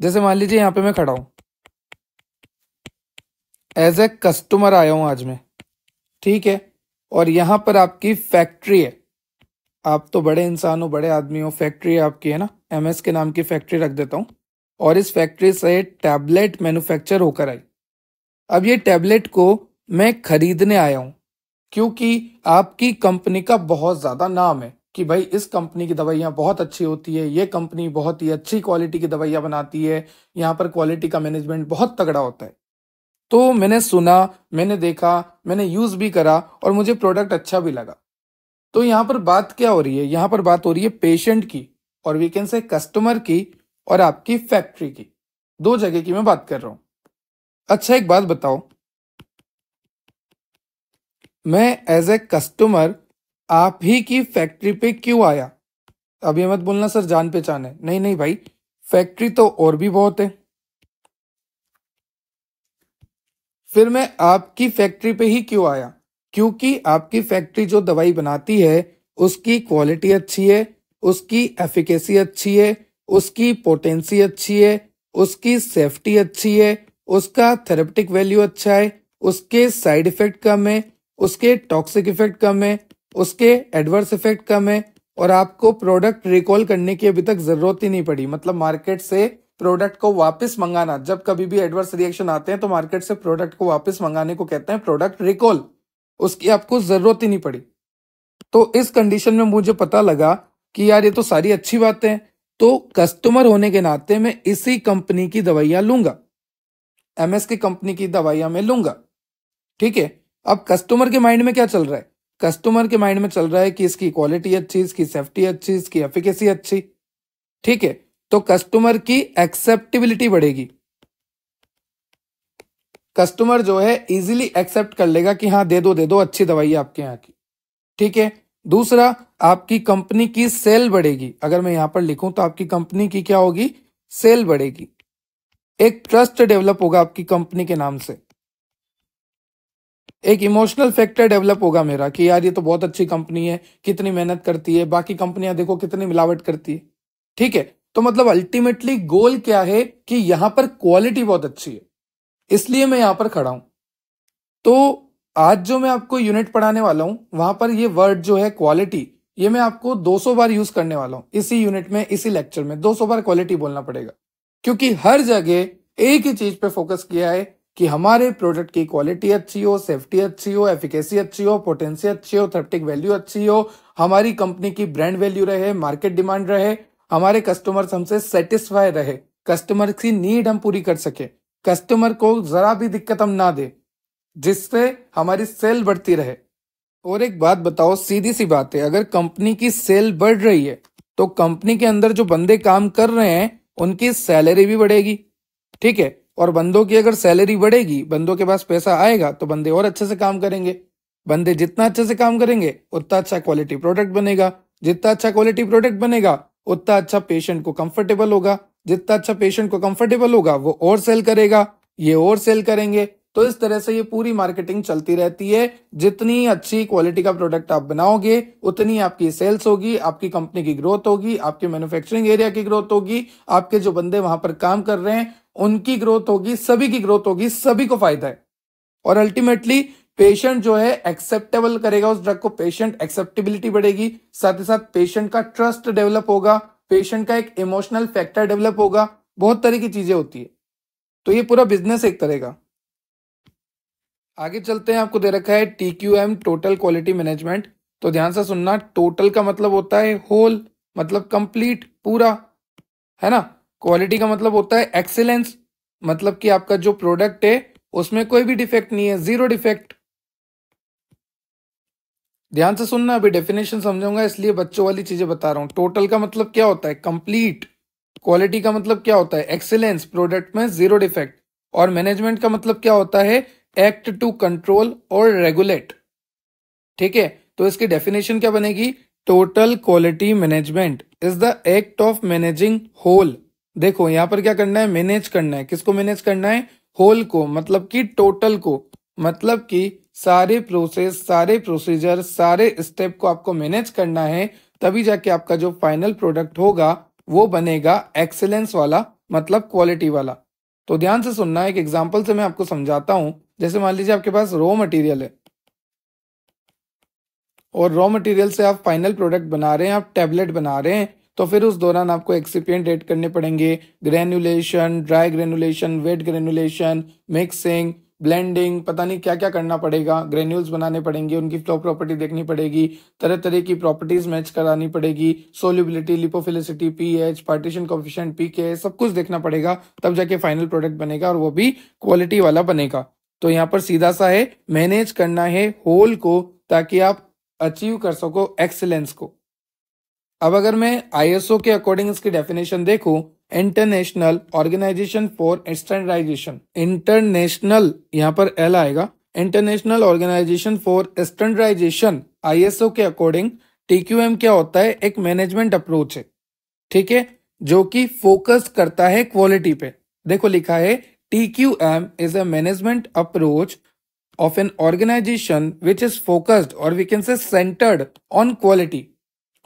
जैसे मान लीजिए यहाँ पे मैं खड़ा हूँ एज ए कस्टमर आया हूँ आज मैं ठीक है और यहाँ पर आपकी फैक्ट्री है आप तो बड़े इंसान हो बड़े आदमी हो फैक्ट्री है आपकी है ना एम के नाम की फैक्ट्री रख देता हूँ और इस फैक्ट्री से टैबलेट मैन्युफैक्चर होकर आई अब ये टैबलेट को मैं खरीदने आया हूँ क्योंकि आपकी कंपनी का बहुत ज़्यादा नाम है कि भाई इस कंपनी की दवाइयाँ बहुत अच्छी होती है ये कंपनी बहुत ही अच्छी क्वालिटी की दवाइयाँ बनाती है यहाँ पर क्वालिटी का मैनेजमेंट बहुत तगड़ा होता है तो मैंने सुना मैंने देखा मैंने यूज़ भी करा और मुझे प्रोडक्ट अच्छा भी लगा तो यहाँ पर बात क्या हो रही है यहाँ पर बात हो रही है पेशेंट की और वी कैन से कस्टमर की और आपकी फैक्ट्री की दो जगह की मैं बात कर रहा हूँ अच्छा एक बात बताओ मैं एज ए कस्टमर आप ही की फैक्ट्री पे क्यों आया अब ये मत बोलना सर जान पहचान है नहीं नहीं भाई फैक्ट्री तो और भी बहुत है फिर मैं आपकी फैक्ट्री पे ही क्यों आया क्योंकि आपकी फैक्ट्री जो दवाई बनाती है उसकी क्वालिटी अच्छी है उसकी एफिकेसी अच्छी है उसकी पोटेंसी अच्छी है उसकी सेफ्टी अच्छी है उसका थेरेप्टिक वैल्यू अच्छा है उसके साइड इफेक्ट कम है उसके टॉक्सिक इफेक्ट कम है उसके एडवर्स इफेक्ट कम है और आपको प्रोडक्ट रिकॉल करने की अभी तक जरूरत ही नहीं पड़ी मतलब मार्केट से प्रोडक्ट को वापस मंगाना जब कभी भी एडवर्स रिएक्शन आते हैं तो मार्केट से प्रोडक्ट को वापस मंगाने को कहते हैं प्रोडक्ट रिकॉल उसकी आपको जरूरत ही नहीं पड़ी तो इस कंडीशन में मुझे पता लगा कि यार ये तो सारी अच्छी बातें तो कस्टमर होने के नाते मैं इसी कंपनी की दवाइयां लूंगा एमएस की कंपनी की दवाइयां मैं लूंगा ठीक है अब कस्टमर के माइंड में क्या चल रहा है कस्टमर के माइंड में चल रहा है कि इसकी क्वालिटी अच्छी इसकी सेफ्टी अच्छी इसकी एफिकेसी अच्छी ठीक है तो कस्टमर की एक्सेप्टेबिलिटी बढ़ेगी कस्टमर जो है इजीली एक्सेप्ट कर लेगा कि हाँ दे दो दे दो अच्छी दवाई है आपके यहाँ की ठीक है दूसरा आपकी कंपनी की सेल बढ़ेगी अगर मैं यहां पर लिखूं तो आपकी कंपनी की क्या होगी सेल बढ़ेगी एक ट्रस्ट डेवलप होगा आपकी कंपनी के नाम से एक इमोशनल फैक्टर डेवलप होगा मेरा कि यार ये तो बहुत अच्छी कंपनी है कितनी मेहनत करती है बाकी कंपनियां देखो कितनी मिलावट करती है ठीक है तो मतलब अल्टीमेटली गोल क्या है कि यहां पर क्वालिटी बहुत अच्छी है इसलिए मैं यहां पर खड़ा हूं तो आज जो मैं आपको यूनिट पढ़ाने वाला हूं वहां पर ये वर्ड जो है क्वालिटी ये मैं आपको 200 बार यूज करने वाला हूं इसी यूनिट में इसी लेक्चर में 200 बार क्वालिटी बोलना पड़ेगा क्योंकि हर जगह एक ही चीज पे फोकस किया है कि हमारे प्रोडक्ट की क्वालिटी अच्छी हो सेफ्टी अच्छी हो एफिकेसी अच्छी हो पोटेंसी अच्छी हो थेप्टिक वैल्यू अच्छी हो हमारी कंपनी की ब्रांड वैल्यू रहे मार्केट डिमांड रहे हमारे कस्टमर्स हमसे सेटिस्फाई रहे कस्टमर की नीड हम पूरी कर सके कस्टमर को जरा भी दिक्कत हम ना दे जिससे हमारी सेल बढ़ती रहे और एक बात बताओ सीधी सी बात है अगर कंपनी की सेल बढ़ रही है तो कंपनी के अंदर जो बंदे काम कर रहे हैं उनकी सैलरी भी बढ़ेगी ठीक है और बंदों की अगर सैलरी बढ़ेगी बंदों के पास पैसा आएगा तो बंदे और अच्छे से काम करेंगे बंदे जितना अच्छे से काम करेंगे उतना अच्छा क्वालिटी प्रोडक्ट बनेगा जितना अच्छा क्वालिटी प्रोडक्ट बनेगा उतना अच्छा पेशेंट को कंफर्टेबल होगा जितना अच्छा पेशेंट को कंफर्टेबल होगा वो और सेल करेगा ये और सेल करेंगे तो इस तरह से ये पूरी मार्केटिंग चलती रहती है जितनी अच्छी क्वालिटी का प्रोडक्ट आप बनाओगे उतनी आपकी सेल्स होगी आपकी कंपनी की ग्रोथ होगी आपके मैन्युफैक्चरिंग एरिया की ग्रोथ होगी आपके जो बंदे वहां पर काम कर रहे हैं उनकी ग्रोथ होगी सभी की ग्रोथ होगी सभी को फायदा है और अल्टीमेटली पेशेंट जो है एक्सेप्टेबल करेगा उस ड्रग को पेशेंट एक्सेप्टेबिलिटी बढ़ेगी साथ ही साथ पेशेंट का ट्रस्ट डेवलप होगा पेशेंट का एक इमोशनल फैक्टर डेवलप होगा बहुत तरह की चीजें होती है तो ये पूरा बिजनेस एक तरह का आगे चलते हैं आपको दे रखा है T Q M total quality management तो ध्यान से सुनना टोटल का मतलब होता है होल मतलब कंप्लीट पूरा है ना क्वालिटी का मतलब होता है एक्सेलेंस मतलब कि आपका जो प्रोडक्ट है उसमें कोई भी डिफेक्ट नहीं है जीरो डिफेक्ट ध्यान से सुनना अभी डेफिनेशन समझाऊंगा इसलिए बच्चों वाली चीजें बता रहा हूं टोटल का मतलब क्या होता है कंप्लीट क्वालिटी का मतलब क्या होता है एक्सेलेंस प्रोडक्ट में जीरो डिफेक्ट और मैनेजमेंट का मतलब क्या होता है एक्ट टू कंट्रोल और रेगुलेट ठीक है तो इसकी डेफिनेशन क्या बनेगी total quality management is the act of managing whole देखो यहां पर क्या करना है मैनेज करना है किसको मैनेज करना है होल को मतलब कि टोटल को मतलब कि सारे प्रोसेस सारे प्रोसीजर सारे स्टेप को आपको मैनेज करना है तभी जाके आपका जो फाइनल प्रोडक्ट होगा वो बनेगा एक्सेलेंस वाला मतलब क्वालिटी वाला तो ध्यान से सुनना एक एग्जाम्पल से मैं आपको समझाता हूं जैसे मान लीजिए आपके पास रॉ मटेरियल है और रॉ मटेरियल से आप फाइनल प्रोडक्ट बना रहे हैं आप टैबलेट बना रहे हैं तो फिर उस दौरान आपको एक्सीपियंट एड करने पड़ेंगे granulation dry granulation wet granulation mixing blending पता नहीं क्या क्या करना पड़ेगा ग्रेन्यूल्स बनाने पड़ेंगे उनकी फ्लो प्रॉपर्टी देखनी पड़ेगी तरह तरह की प्रॉपर्टीज मैच करानी पड़ेगी solubility lipophilicity pH partition coefficient pK सब कुछ देखना पड़ेगा तब जाके फाइनल प्रोडक्ट बनेगा और वो भी क्वालिटी वाला बनेगा तो यहाँ पर सीधा सा है मैनेज करना है होल को ताकि आप अचीव कर सको एक्सेलेंस को अब अगर मैं आईएसओ के अकॉर्डिंग इसकी डेफिनेशन देखू international organisation for standardisation international यहाँ पर एल आएगा international organisation for standardisation ISO के अकॉर्डिंग टीक्यूएम क्या होता है एक मैनेजमेंट अप्रोच है ठीक है जो कि फोकस करता है क्वालिटी पे देखो लिखा है TQM is a management approach of an organisation which is focused और we can say centred on quality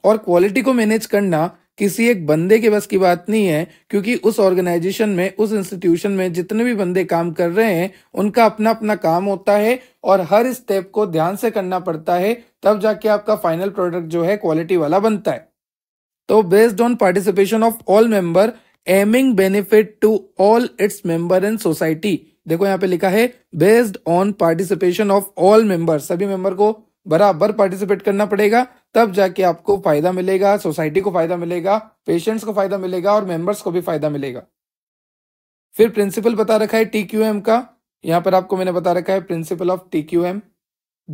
और क्वालिटी को मैनेज करना किसी एक बंदे के बस की बात नहीं है क्योंकि उस ऑर्गेनाइजेशन में उस इंस्टीट्यूशन में जितने भी बंदे काम कर रहे हैं उनका अपना अपना काम होता है और हर स्टेप को ध्यान से करना पड़ता है तब जाके आपका फाइनल प्रोडक्ट जो है क्वालिटी वाला बनता है तो based on participation of all member aiming benefit to all its member in society देखो यहाँ पे लिखा है based on participation of all member सभी मेंबर को बराबर पार्टिसिपेट करना पड़ेगा तब जाके आपको फायदा मिलेगा सोसाइटी को फायदा मिलेगा पेशेंट्स को फायदा मिलेगा और मेंबर्स को भी फायदा मिलेगा फिर प्रिंसिपल बता रखा है टीक्यूएम का यहाँ पर आपको मैंने बता रखा है principle of T Q M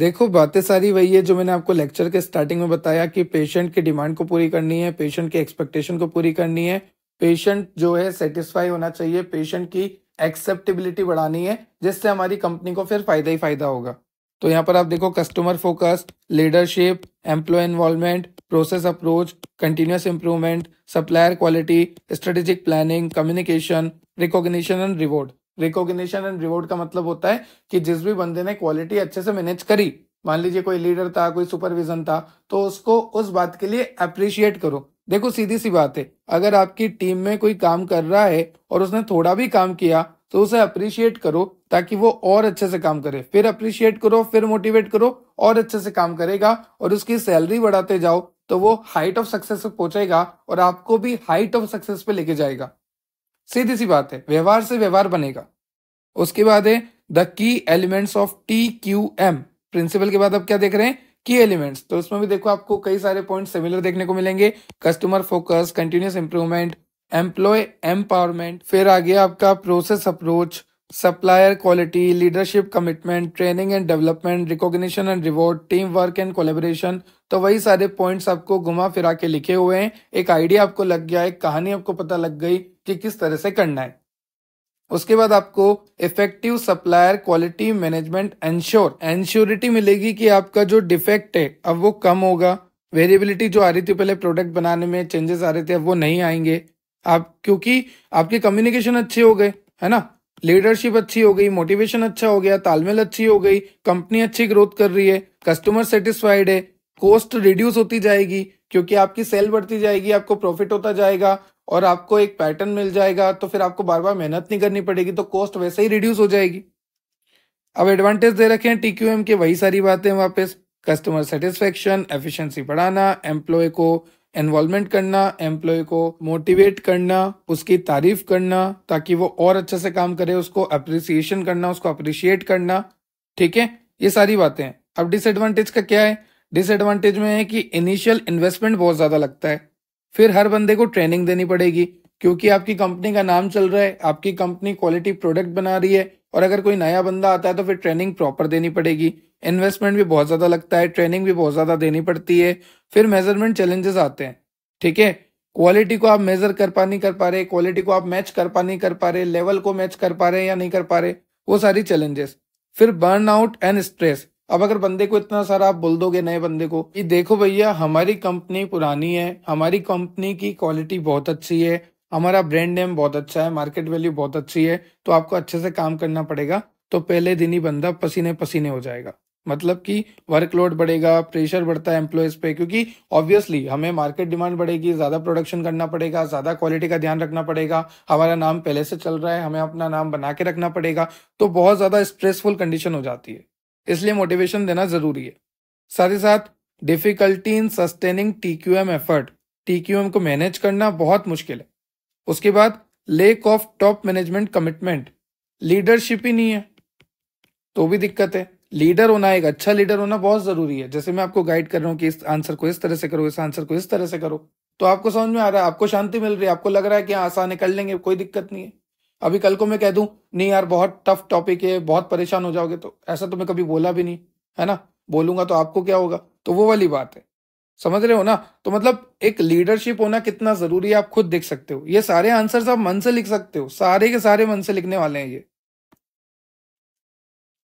देखो बातें सारी वही है जो मैंने आपको लेक्चर के स्टार्टिंग में बताया कि पेशेंट की डिमांड को पूरी करनी है पेशेंट की एक्सपेक्टेशन को पूरी करनी है पेशेंट जो है सेटिस्फाई होना चाहिए पेशेंट की एक्सेप्टेबिलिटी बढ़ानी है जिससे हमारी कंपनी को फिर फायदा ही फायदा होगा तो यहाँ पर आप देखो customer focused leadership employee involvement process approach continuous improvement supplier quality strategic planning communication recognition and reward recognition and reward का मतलब होता है कि जिस भी बंदे ने क्वालिटी अच्छे से मैनेज करी मान लीजिए कोई लीडर था कोई सुपरविजन था तो उसको उस बात के लिए अप्रिशिएट करो देखो सीधी सी बात है अगर आपकी टीम में कोई काम कर रहा है और उसने थोड़ा भी काम किया तो उसे अप्रिशिएट करो ताकि वो और अच्छे से काम करे फिर अप्रिशिएट करो फिर मोटिवेट करो और अच्छे से काम करेगा और उसकी सैलरी बढ़ाते जाओ तो वो हाइट ऑफ सक्सेस तक पहुंचेगा और आपको भी हाइट ऑफ सक्सेस पे लेके जाएगा सीधी सी बात है व्यवहार से व्यवहार बनेगा उसके बाद है the key elements of T Q M principle के बाद आप क्या देख रहे हैं की एलिमेंट्स तो उसमें भी देखो आपको कई सारे पॉइंट सिमिलर देखने को मिलेंगे customer focus continuous improvement employee empowerment फिर आ गया आपका process approach supplier quality leadership commitment training and development recognition and reward team work and collaboration तो वही सारे पॉइंट्स आपको घुमा फिरा के लिखे हुए हैं एक आइडिया आपको लग गया एक कहानी आपको पता लग गई कि किस तरह से करना है उसके बाद आपको effective supplier quality management ensure एंश्योरिटी मिलेगी कि आपका जो डिफेक्ट है अब वो कम होगा वेरिएबिलिटी जो आ रही थी पहले प्रोडक्ट बनाने में चेंजेस आ रहे थे अब वो नहीं आएंगे आप क्योंकि आपके कम्युनिकेशन अच्छे हो गए है ना लीडरशिप अच्छी हो गई मोटिवेशन अच्छा हो गया तालमेल अच्छी हो गई कंपनी अच्छी ग्रोथ कर रही है कस्टमर सेटिस्फाइड है कॉस्ट रिड्यूस होती जाएगी क्योंकि आपकी सेल बढ़ती जाएगी आपको प्रॉफिट होता जाएगा और आपको एक पैटर्न मिल जाएगा तो फिर आपको बार बार मेहनत नहीं करनी पड़ेगी तो कॉस्ट वैसे ही रिड्यूस हो जाएगी अब एडवांटेज दे रखे हैं टीक्यूएम के वही सारी बातें वापस कस्टमर सेटिस्फेक्शन एफिशिएंसी बढ़ाना एम्प्लॉय को इन्वॉल्वमेंट करना एम्प्लॉय को मोटिवेट करना उसकी तारीफ करना ताकि वो और अच्छे से काम करे उसको अप्रिसिएशन करना उसको अप्रिशिएट करना ठीक है ये सारी बातें हैं अब डिसएडवांटेज का क्या है डिसएडवांटेज में है कि इनिशियल इन्वेस्टमेंट बहुत ज़्यादा लगता है फिर हर बंदे को ट्रेनिंग देनी पड़ेगी क्योंकि आपकी कंपनी का नाम चल रहा है आपकी कंपनी क्वालिटी प्रोडक्ट बना रही है और अगर कोई नया बंदा आता है तो फिर ट्रेनिंग प्रॉपर देनी पड़ेगी इन्वेस्टमेंट भी बहुत ज़्यादा लगता है ट्रेनिंग भी बहुत ज़्यादा देनी पड़ती है फिर मेजरमेंट चैलेंजेस आते हैं ठीक है क्वालिटी को आप मेजर कर पा नहीं कर पा रहे क्वालिटी को आप मैच कर पा नहीं कर पा रहे लेवल को मैच कर पा रहे या नहीं कर पा रहे वो सारी चैलेंजेस फिर बर्न आउट एंड स्ट्रेस अब अगर बंदे को इतना सारा आप बोल दोगे नए बंदे को कि देखो भैया हमारी कंपनी पुरानी है हमारी कंपनी की क्वालिटी बहुत अच्छी है हमारा ब्रांड नेम बहुत अच्छा है मार्केट वैल्यू बहुत अच्छी है तो आपको अच्छे से काम करना पड़ेगा तो पहले दिन ही बंदा पसीने पसीने हो जाएगा मतलब कि वर्कलोड बढ़ेगा प्रेशर बढ़ता है एम्प्लॉयज़ पे क्योंकि ऑब्वियसली हमें मार्केट डिमांड बढ़ेगी ज़्यादा प्रोडक्शन करना पड़ेगा ज़्यादा क्वालिटी का ध्यान रखना पड़ेगा हमारा नाम पहले से चल रहा है हमें अपना नाम बना के रखना पड़ेगा तो बहुत ज़्यादा स्ट्रेसफुल कंडीशन हो जाती है इसलिए मोटिवेशन देना ज़रूरी है साथ ही साथ difficulty in sustaining T M effort T Q M को मैनेज करना बहुत मुश्किल है उसके बाद lack of top management commitment leadership ही नहीं है तो भी दिक्कत है लीडर होना एक अच्छा लीडर होना बहुत जरूरी है जैसे मैं आपको गाइड कर रहा हूँ कि इस आंसर को इस तरह से करो इस आंसर को इस तरह से करो तो आपको समझ में आ रहा है आपको शांति मिल रही है आपको लग रहा है कि हाँ, आसान निकल लेंगे कोई दिक्कत नहीं है अभी कल को मैं कह दूं नहीं यार बहुत टफ टॉपिक है बहुत परेशान हो जाओगे तो ऐसा तो मैं कभी बोला भी नहीं है ना बोलूंगा तो आपको क्या होगा तो वो वाली बात है समझ रहे हो ना तो मतलब एक लीडरशिप होना कितना जरूरी है आप खुद देख सकते हो ये सारे आंसर्स आप मन से लिख सकते हो सारे के सारे मन से लिखने वाले हैं ये